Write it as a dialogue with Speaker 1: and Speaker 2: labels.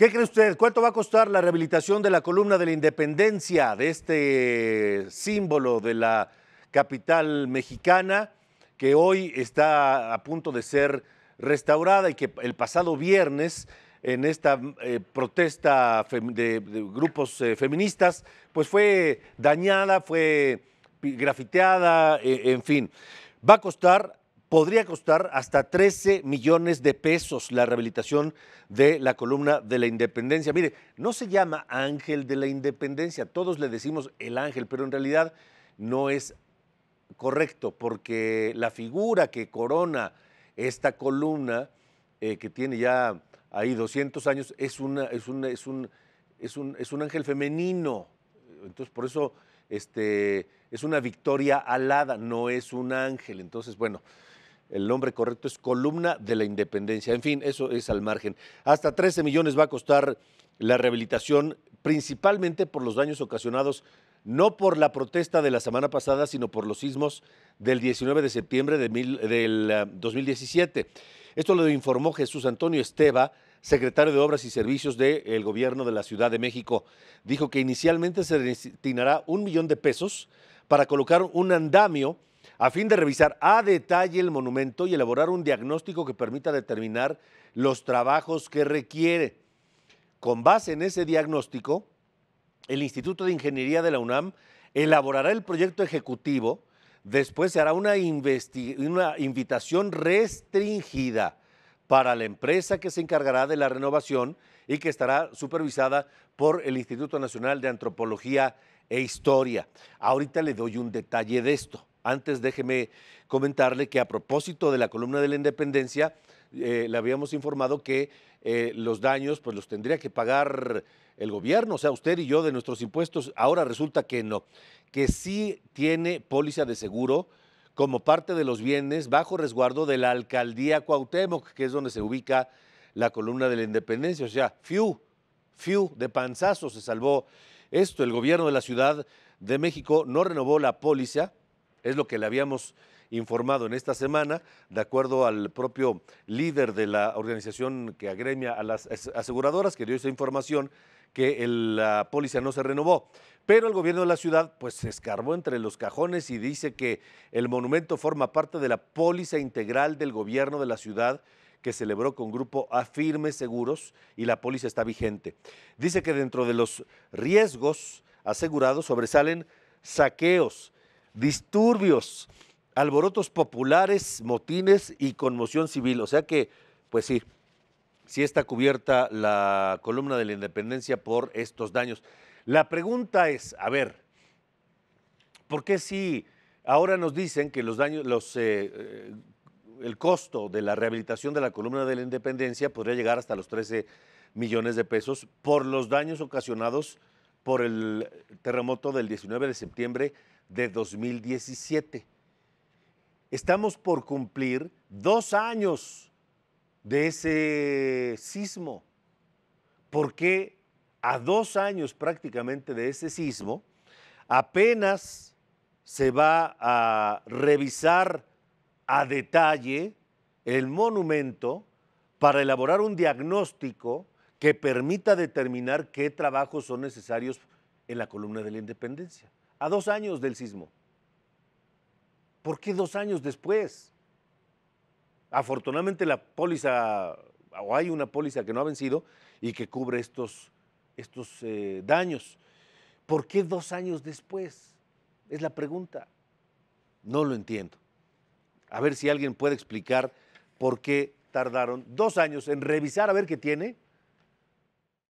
Speaker 1: ¿Qué cree usted? ¿Cuánto va a costar la rehabilitación de la columna de la independencia, de este símbolo de la capital mexicana, que hoy está a punto de ser restaurada y que el pasado viernes, en esta eh, protesta de, grupos eh, feministas, pues fue dañada, fue grafiteada, eh, en fin. Va a costar podría costar hasta 13 millones de pesos la rehabilitación de la columna de la Independencia. Mire, no se llama Ángel de la Independencia, todos le decimos el Ángel, pero en realidad no es correcto, porque la figura que corona esta columna, eh, que tiene ya ahí 200 años, es, una, es, es, un, un, es un ángel femenino. Entonces, por eso este, es una victoria alada, no es un ángel. Entonces, bueno, el nombre correcto es Columna de la Independencia. En fin, eso es al margen. Hasta 13 millones va a costar la rehabilitación, principalmente por los daños ocasionados no por la protesta de la semana pasada, sino por los sismos del 19 de septiembre de del 2017. Eh, Esto lo informó Jesús Antonio Esteva, secretario de Obras y Servicios del Gobierno de la Ciudad de México. Dijo que inicialmente se destinará un millón de pesos para colocar un andamio a fin de revisar a detalle el monumento y elaborar un diagnóstico que permita determinar los trabajos que requiere. Con base en ese diagnóstico, el Instituto de Ingeniería de la UNAM elaborará el proyecto ejecutivo, después se hará una, invitación restringida para la empresa que se encargará de la renovación y que estará supervisada por el Instituto Nacional de Antropología e Historia. Ahorita le doy un detalle de esto. Antes déjeme comentarle que a propósito de la columna de la independencia, eh, le habíamos informado que eh, los daños pues los tendría que pagar el gobierno, o sea, usted y yo de nuestros impuestos. Ahora resulta que no, que sí tiene póliza de seguro como parte de los bienes bajo resguardo de la alcaldía Cuauhtémoc, que es donde se ubica la columna de la independencia. O sea, fiu, fiu, de panzazo se salvó esto. El gobierno de la Ciudad de México no renovó la póliza es lo que le habíamos informado en esta semana, de acuerdo al propio líder de la organización que agremia a las aseguradoras, que dio esa información, que la póliza no se renovó. Pero el gobierno de la ciudad pues se escarbó entre los cajones y dice que el monumento forma parte de la póliza integral del gobierno de la ciudad que celebró con grupo Afirme Seguros y la póliza está vigente. Dice que dentro de los riesgos asegurados sobresalen saqueos, disturbios, alborotos populares, motines y conmoción civil. O sea que, pues sí, sí está cubierta la columna de la independencia por estos daños. La pregunta es, a ver, ¿por qué si ahora nos dicen que los daños, los, eh, eh, el costo de la rehabilitación de la columna de la independencia podría llegar hasta los 13 millones de pesos por los daños ocasionados por el terremoto del 19 de septiembre de 2017. Estamos por cumplir dos años de ese sismo. porque a dos años prácticamente de ese sismo apenas se va a revisar a detalle el monumento para elaborar un diagnóstico que permita determinar qué trabajos son necesarios en la columna de la independencia, a dos años del sismo. ¿Por qué dos años después? Afortunadamente la póliza, o hay una póliza que no ha vencido y que cubre estos, estos eh, daños. ¿Por qué dos años después? Es la pregunta. No lo entiendo. A ver si alguien puede explicar por qué tardaron dos años en revisar a ver qué tiene